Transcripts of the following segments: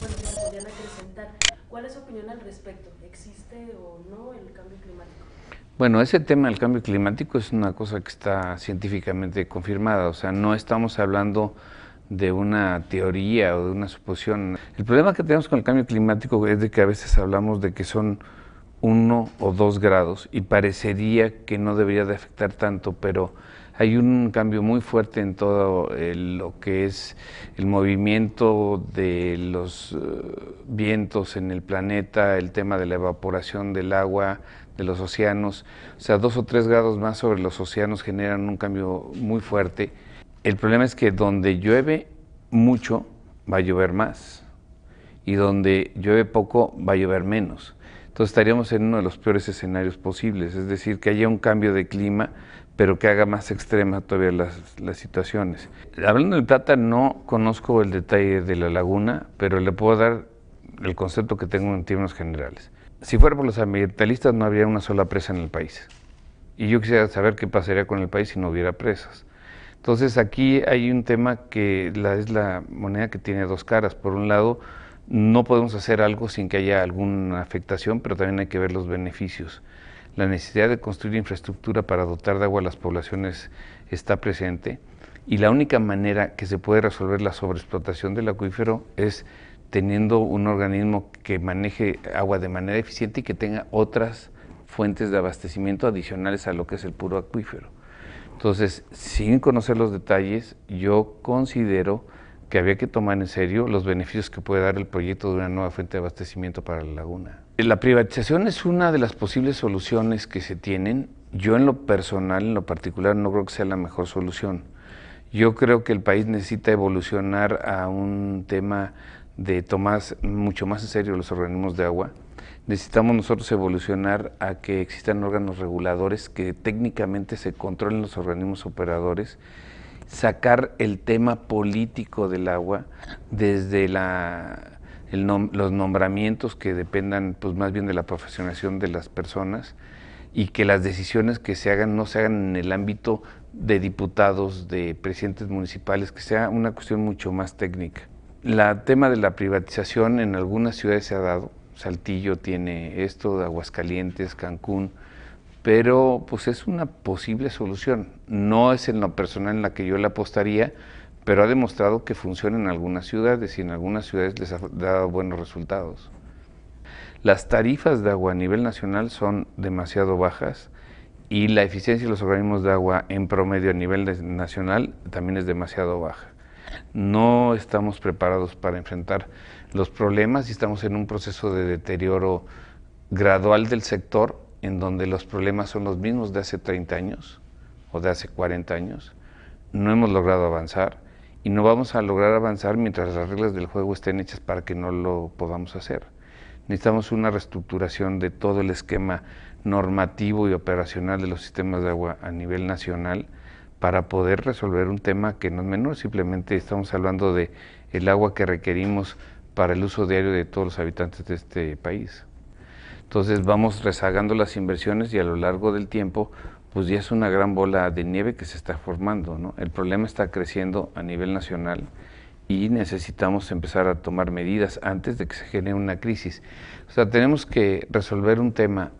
bueno, ¿Cuál es su opinión al respecto? ¿Existe o no el cambio climático? Bueno, ese tema del cambio climático es una cosa que está científicamente confirmada, o sea, no estamos hablando de una teoría o de una suposición. El problema que tenemos con el cambio climático es de que a veces hablamos de que son uno o dos grados y parecería que no debería de afectar tanto, pero hay un cambio muy fuerte en todo eh, lo que es el movimiento de los eh, vientos en el planeta, el tema de la evaporación del agua, de los océanos. O sea, dos o tres grados más sobre los océanos generan un cambio muy fuerte. El problema es que donde llueve mucho, va a llover más. Y donde llueve poco, va a llover menos. Entonces estaríamos en uno de los peores escenarios posibles, es decir, que haya un cambio de clima, pero que haga más extrema todavía las, las situaciones. Hablando del Plata, no conozco el detalle de la laguna, pero le puedo dar el concepto que tengo en términos generales. Si fuera por los ambientalistas, no habría una sola presa en el país. Y yo quisiera saber qué pasaría con el país si no hubiera presas. Entonces aquí hay un tema que la, es la moneda que tiene dos caras. Por un lado, no podemos hacer algo sin que haya alguna afectación, pero también hay que ver los beneficios. La necesidad de construir infraestructura para dotar de agua a las poblaciones está presente y la única manera que se puede resolver la sobreexplotación del acuífero es teniendo un organismo que maneje agua de manera eficiente y que tenga otras fuentes de abastecimiento adicionales a lo que es el puro acuífero. Entonces, sin conocer los detalles, yo considero que había que tomar en serio los beneficios que puede dar el proyecto de una nueva fuente de abastecimiento para la laguna. La privatización es una de las posibles soluciones que se tienen. Yo en lo personal, en lo particular, no creo que sea la mejor solución. Yo creo que el país necesita evolucionar a un tema de tomar mucho más en serio los organismos de agua. Necesitamos nosotros evolucionar a que existan órganos reguladores que técnicamente se controlen los organismos operadores sacar el tema político del agua desde los nombramientos que dependan pues más bien de la profesionación de las personas y que las decisiones que se hagan no se hagan en el ámbito de diputados, de presidentes municipales, que sea una cuestión mucho más técnica. El tema de la privatización en algunas ciudades se ha dado, Saltillo tiene esto, Aguascalientes, Cancún, pero pues es una posible solución. No es en lo personal en la que yo le apostaría, pero ha demostrado que funciona en algunas ciudades y en algunas ciudades les ha dado buenos resultados. Las tarifas de agua a nivel nacional son demasiado bajas y la eficiencia de los organismos de agua en promedio a nivel nacional también es demasiado baja. No estamos preparados para enfrentar los problemas y estamos en un proceso de deterioro gradual del sector en donde los problemas son los mismos de hace 30 años o de hace 40 años, no hemos logrado avanzar y no vamos a lograr avanzar mientras las reglas del juego estén hechas para que no lo podamos hacer. Necesitamos una reestructuración de todo el esquema normativo y operacional de los sistemas de agua a nivel nacional para poder resolver un tema que no es menor, simplemente estamos hablando de el agua que requerimos para el uso diario de todos los habitantes de este país. Entonces vamos rezagando las inversiones y a lo largo del tiempo pues ya es una gran bola de nieve que se está formando. ¿no? El problema está creciendo a nivel nacional y necesitamos empezar a tomar medidas antes de que se genere una crisis. O sea, tenemos que resolver un tema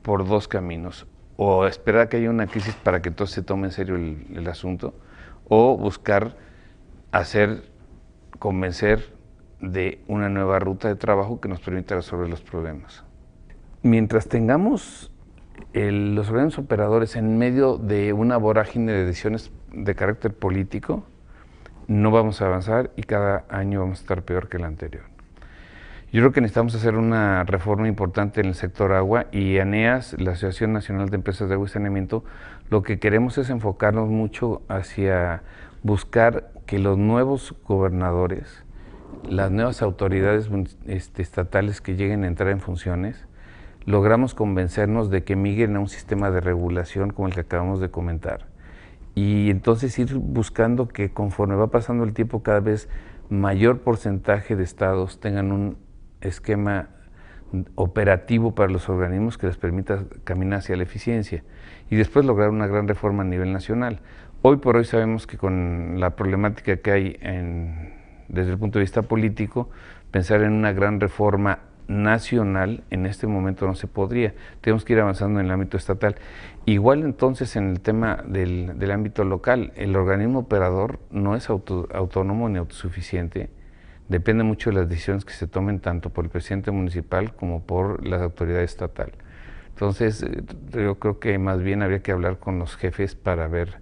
por dos caminos, o esperar a que haya una crisis para que entonces se tome en serio el, el asunto, o buscar hacer, convencer de una nueva ruta de trabajo que nos permita resolver los problemas. Mientras tengamos los grandes operadores en medio de una vorágine de decisiones de carácter político, no vamos a avanzar y cada año vamos a estar peor que el anterior. Yo creo que necesitamos hacer una reforma importante en el sector agua y ANEAS, la Asociación Nacional de Empresas de Agua y Saneamiento, lo que queremos es enfocarnos mucho hacia buscar que los nuevos gobernadores las nuevas autoridades este, estatales que lleguen a entrar en funciones, logramos convencernos de que migren a un sistema de regulación como el que acabamos de comentar. Y entonces ir buscando que conforme va pasando el tiempo cada vez mayor porcentaje de estados tengan un esquema operativo para los organismos que les permita caminar hacia la eficiencia y después lograr una gran reforma a nivel nacional. Hoy por hoy sabemos que con la problemática que hay en desde el punto de vista político, pensar en una gran reforma nacional en este momento no se podría. Tenemos que ir avanzando en el ámbito estatal. Igual entonces en el tema del, ámbito local, el organismo operador no es autónomo ni autosuficiente. Depende mucho de las decisiones que se tomen tanto por el presidente municipal como por las autoridad estatal. Entonces eh, yo creo que más bien habría que hablar con los jefes para ver,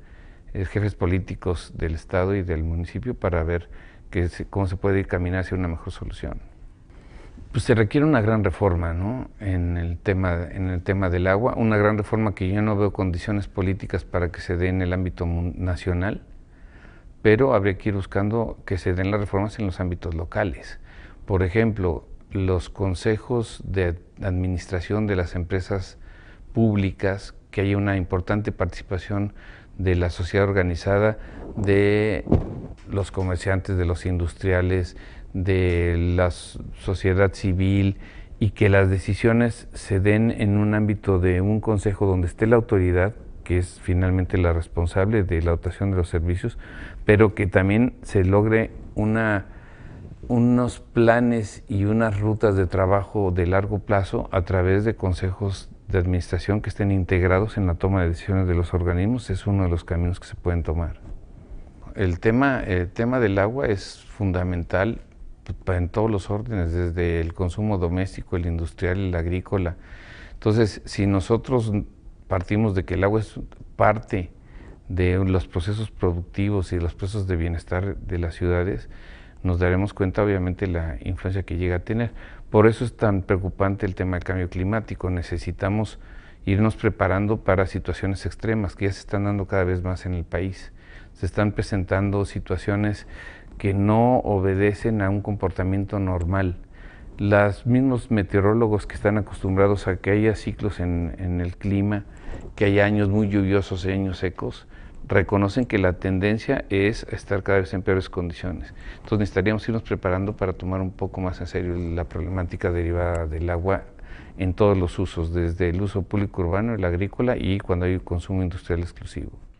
eh, jefes políticos del Estado y del municipio para ver cómo se puede ir caminando hacia una mejor solución. Pues se requiere una gran reforma ¿no? en, el tema, en el tema del agua, una gran reforma que yo no veo condiciones políticas para que se dé en el ámbito nacional, pero habría que ir buscando que se den las reformas en los ámbitos locales. Por ejemplo, los consejos de administración de las empresas públicas, que haya una importante participación de la sociedad organizada, de los comerciantes, de los industriales, de la sociedad civil y que las decisiones se den en un ámbito de un consejo donde esté la autoridad, que es finalmente la responsable de la dotación de los servicios, pero que también se logre una unos planes y unas rutas de trabajo de largo plazo a través de consejos de administración que estén integrados en la toma de decisiones de los organismos es uno de los caminos que se pueden tomar el tema, tema del agua es fundamental en todos los órdenes, desde el consumo doméstico, el industrial, el agrícola. Entonces, si nosotros partimos de que el agua es parte de los procesos productivos y de los procesos de bienestar de las ciudades, nos daremos cuenta obviamente la influencia que llega a tener. Por eso es tan preocupante el tema del cambio climático. Necesitamos irnos preparando para situaciones extremas que ya se están dando cada vez más en el país se están presentando situaciones que no obedecen a un comportamiento normal. Los mismos meteorólogos que están acostumbrados a que haya ciclos en, el clima, que haya años muy lluviosos y años secos, reconocen que la tendencia es estar cada vez en peores condiciones. Entonces necesitaríamos irnos preparando para tomar un poco más en serio la problemática derivada del agua en todos los usos, desde el uso público urbano, el agrícola y cuando hay consumo industrial exclusivo.